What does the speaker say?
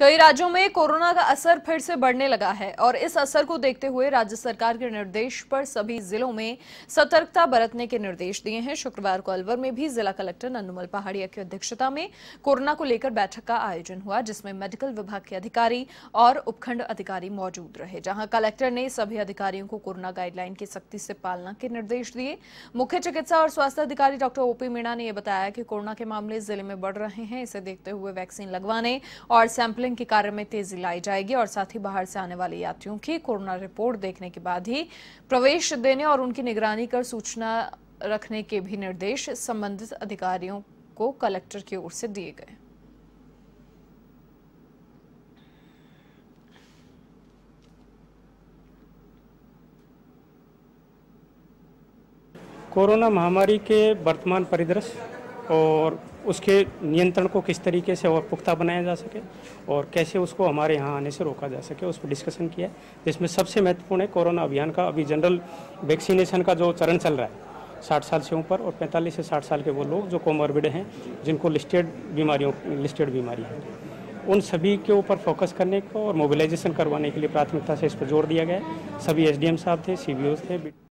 कई राज्यों में कोरोना का असर फिर से बढ़ने लगा है और इस असर को देखते हुए राज्य सरकार के निर्देश पर सभी जिलों में सतर्कता बरतने के निर्देश दिए हैं शुक्रवार को अलवर में भी जिला कलेक्टर नन्नूमल पहाड़िया की अध्यक्षता में कोरोना को लेकर बैठक का आयोजन हुआ जिसमें मेडिकल विभाग के अधिकारी और उपखंड अधिकारी मौजूद रहे जहां कलेक्टर ने सभी अधिकारियों को कोरोना गाइडलाइन की सख्ती से पालना के निर्देश दिए मुख्य चिकित्सा और स्वास्थ्य अधिकारी डॉक्टर ओपी मीणा ने यह बताया कि कोरोना के मामले जिले में बढ़ रहे हैं इसे देखते हुए वैक्सीन लगवाने और सैंपलिंग सैंपलिंग के कार्य में तेजी लाई जाएगी और साथ ही बाहर से आने वाले यात्रियों की कोरोना रिपोर्ट देखने के बाद ही प्रवेश देने और उनकी निगरानी कर सूचना रखने के भी निर्देश संबंधित अधिकारियों को कलेक्टर की ओर से दिए गए कोरोना महामारी के वर्तमान परिदृश्य और उसके नियंत्रण को किस तरीके से और पुख्ता बनाया जा सके और कैसे उसको हमारे यहाँ आने से रोका जा सके उस पर डिस्कशन किया जिसमें सबसे महत्वपूर्ण है कोरोना अभियान का अभी जनरल वैक्सीनेशन का जो चरण चल रहा है साठ साल से ऊपर और पैंतालीस से साठ साल के वो लोग जो कोमॉर्बिड हैं जिनको लिस्टेड बीमारियों लिस्टेड बीमारी है उन सभी के ऊपर फोकस करने को और मोबिलाइजेशन करवाने के लिए प्राथमिकता से इस पर जोर दिया गया सभी एस साहब थे सी थे